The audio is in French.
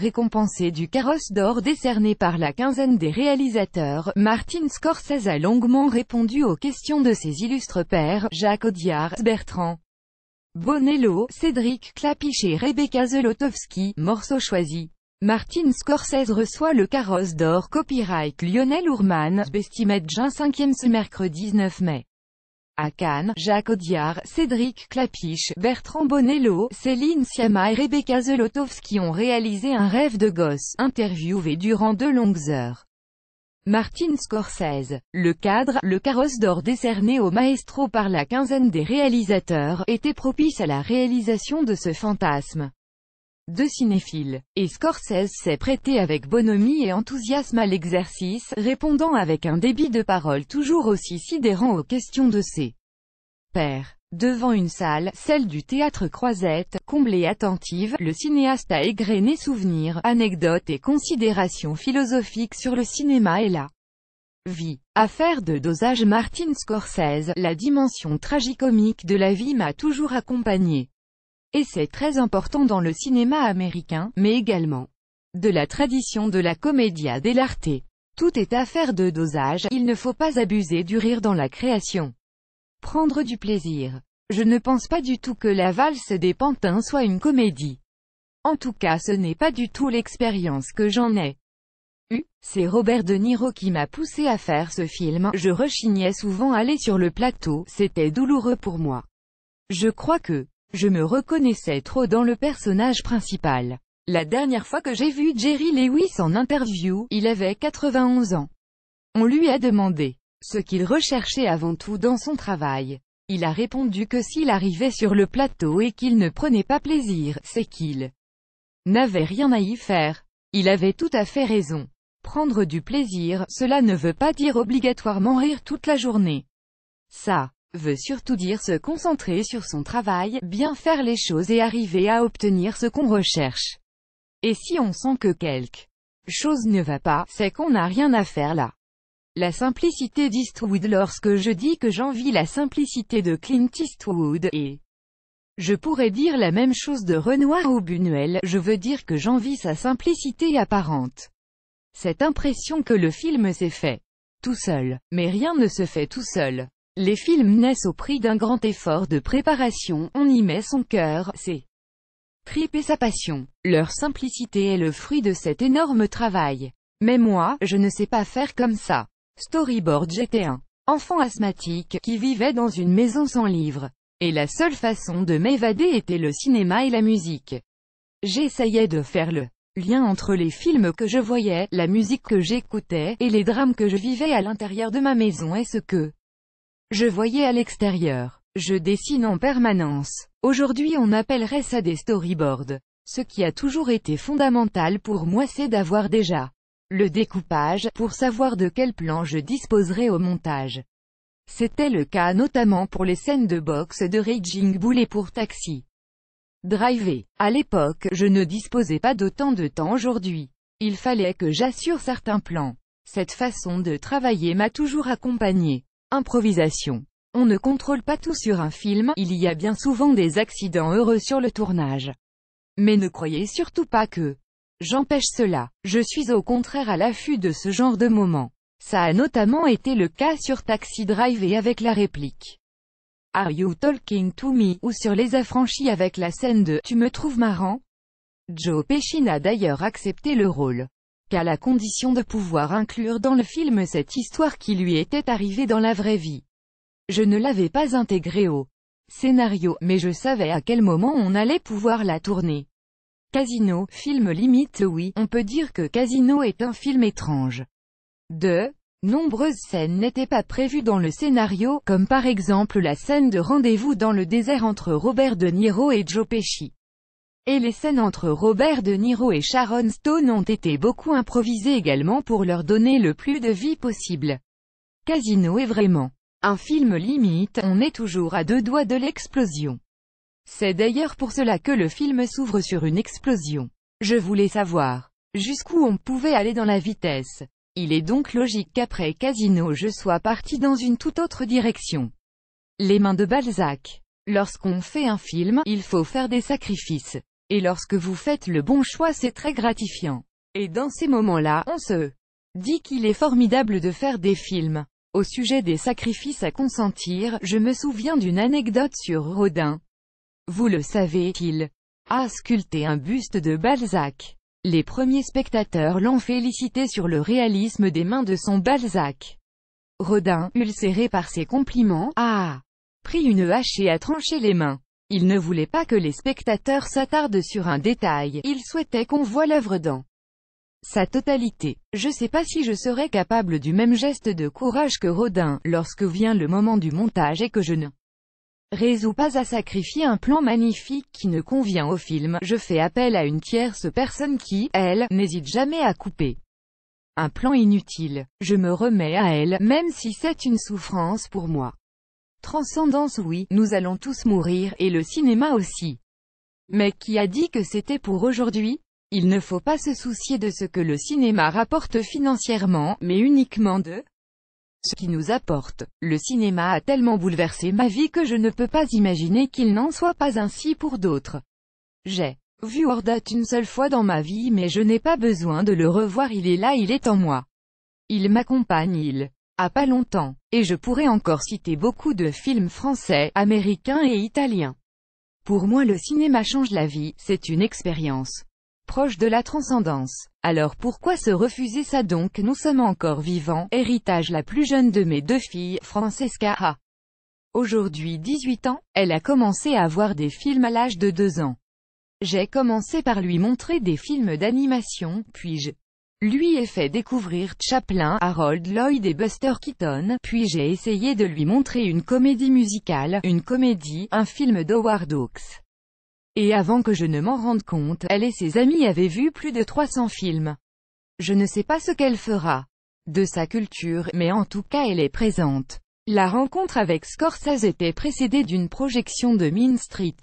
récompensé du carrosse d'or décerné par la quinzaine des réalisateurs, Martin Scorsese a longuement répondu aux questions de ses illustres pères, Jacques Audiard, Bertrand Bonello, Cédric Clapiche et Rebecca Zelotowski, morceau choisi. Martin Scorsese reçoit le carrosse d'or copyright Lionel Urman, Bestimate Jean 5e ce mercredi 19 mai. À Jacques Audiard, Cédric Clapiche, Bertrand Bonello, Céline Siama et Rebecca Zelotowski ont réalisé un rêve de gosse, interviewé durant deux longues heures. Martin Scorsese, le cadre, le carrosse d'or décerné au maestro par la quinzaine des réalisateurs, était propice à la réalisation de ce fantasme de cinéphile. Et Scorsese s'est prêté avec bonhomie et enthousiasme à l'exercice, répondant avec un débit de parole toujours aussi sidérant aux questions de ses pairs. Devant une salle, celle du théâtre Croisette, comblée attentive, le cinéaste a égrené souvenirs, anecdotes et considérations philosophiques sur le cinéma et la vie. Affaire de dosage Martin Scorsese, la dimension tragicomique de la vie m'a toujours accompagné. Et c'est très important dans le cinéma américain, mais également de la tradition de la comédia dell'arte. Tout est affaire de dosage, il ne faut pas abuser du rire dans la création. Prendre du plaisir. Je ne pense pas du tout que la valse des pantins soit une comédie. En tout cas ce n'est pas du tout l'expérience que j'en ai eue. C'est Robert De Niro qui m'a poussé à faire ce film, je rechignais souvent aller sur le plateau, c'était douloureux pour moi. Je crois que je me reconnaissais trop dans le personnage principal. La dernière fois que j'ai vu Jerry Lewis en interview, il avait 91 ans. On lui a demandé ce qu'il recherchait avant tout dans son travail. Il a répondu que s'il arrivait sur le plateau et qu'il ne prenait pas plaisir, c'est qu'il n'avait rien à y faire. Il avait tout à fait raison. Prendre du plaisir, cela ne veut pas dire obligatoirement rire toute la journée. Ça veut surtout dire se concentrer sur son travail, bien faire les choses et arriver à obtenir ce qu'on recherche. Et si on sent que quelque chose ne va pas, c'est qu'on n'a rien à faire là. La simplicité d'Eastwood Lorsque je dis que j'envie la simplicité de Clint Eastwood, et je pourrais dire la même chose de Renoir ou Buñuel, je veux dire que j'envie sa simplicité apparente. Cette impression que le film s'est fait tout seul, mais rien ne se fait tout seul. Les films naissent au prix d'un grand effort de préparation, on y met son cœur, ses tripes et sa passion. Leur simplicité est le fruit de cet énorme travail. Mais moi, je ne sais pas faire comme ça. Storyboard J'étais un enfant asthmatique qui vivait dans une maison sans livres. Et la seule façon de m'évader était le cinéma et la musique. J'essayais de faire le lien entre les films que je voyais, la musique que j'écoutais, et les drames que je vivais à l'intérieur de ma maison et ce que je voyais à l'extérieur. Je dessine en permanence. Aujourd'hui on appellerait ça des storyboards. Ce qui a toujours été fondamental pour moi c'est d'avoir déjà le découpage, pour savoir de quel plan je disposerai au montage. C'était le cas notamment pour les scènes de boxe de Raging Bull et pour Taxi. Driver. À l'époque, je ne disposais pas d'autant de temps aujourd'hui. Il fallait que j'assure certains plans. Cette façon de travailler m'a toujours accompagné. Improvisation. On ne contrôle pas tout sur un film, il y a bien souvent des accidents heureux sur le tournage. Mais ne croyez surtout pas que j'empêche cela. Je suis au contraire à l'affût de ce genre de moment. Ça a notamment été le cas sur Taxi Drive et avec la réplique Are you talking to me ou sur Les Affranchis avec la scène de Tu me trouves marrant Joe Pesci a d'ailleurs accepté le rôle qu'à la condition de pouvoir inclure dans le film cette histoire qui lui était arrivée dans la vraie vie. Je ne l'avais pas intégrée au scénario, mais je savais à quel moment on allait pouvoir la tourner. Casino, film limite oui, on peut dire que Casino est un film étrange. De nombreuses scènes n'étaient pas prévues dans le scénario, comme par exemple la scène de rendez-vous dans le désert entre Robert De Niro et Joe Pesci. Et les scènes entre Robert De Niro et Sharon Stone ont été beaucoup improvisées également pour leur donner le plus de vie possible. Casino est vraiment un film limite, on est toujours à deux doigts de l'explosion. C'est d'ailleurs pour cela que le film s'ouvre sur une explosion. Je voulais savoir jusqu'où on pouvait aller dans la vitesse. Il est donc logique qu'après Casino je sois parti dans une toute autre direction. Les mains de Balzac. Lorsqu'on fait un film, il faut faire des sacrifices. Et lorsque vous faites le bon choix c'est très gratifiant. Et dans ces moments-là, on se dit qu'il est formidable de faire des films. Au sujet des sacrifices à consentir, je me souviens d'une anecdote sur Rodin. Vous le savez, il a sculpté un buste de Balzac. Les premiers spectateurs l'ont félicité sur le réalisme des mains de son Balzac. Rodin, ulcéré par ses compliments, a pris une hache et a tranché les mains. Il ne voulait pas que les spectateurs s'attardent sur un détail, il souhaitait qu'on voit l'œuvre dans sa totalité. Je sais pas si je serais capable du même geste de courage que Rodin, lorsque vient le moment du montage et que je ne résous pas à sacrifier un plan magnifique qui ne convient au film, je fais appel à une tierce personne qui, elle, n'hésite jamais à couper un plan inutile. Je me remets à elle, même si c'est une souffrance pour moi. Transcendance oui, nous allons tous mourir, et le cinéma aussi. Mais qui a dit que c'était pour aujourd'hui Il ne faut pas se soucier de ce que le cinéma rapporte financièrement, mais uniquement de ce qui nous apporte. Le cinéma a tellement bouleversé ma vie que je ne peux pas imaginer qu'il n'en soit pas ainsi pour d'autres. J'ai vu Ordat une seule fois dans ma vie mais je n'ai pas besoin de le revoir il est là il est en moi. Il m'accompagne il pas longtemps. Et je pourrais encore citer beaucoup de films français, américains et italiens. Pour moi le cinéma change la vie, c'est une expérience proche de la transcendance. Alors pourquoi se refuser ça donc Nous sommes encore vivants, héritage la plus jeune de mes deux filles, Francesca a. Aujourd'hui 18 ans, elle a commencé à voir des films à l'âge de 2 ans. J'ai commencé par lui montrer des films d'animation, puis je lui ai fait découvrir Chaplin, Harold Lloyd et Buster Keaton, puis j'ai essayé de lui montrer une comédie musicale, une comédie, un film d'Howard Hawks. Et avant que je ne m'en rende compte, elle et ses amis avaient vu plus de 300 films. Je ne sais pas ce qu'elle fera de sa culture, mais en tout cas elle est présente. La rencontre avec Scorsese était précédée d'une projection de Mean Street.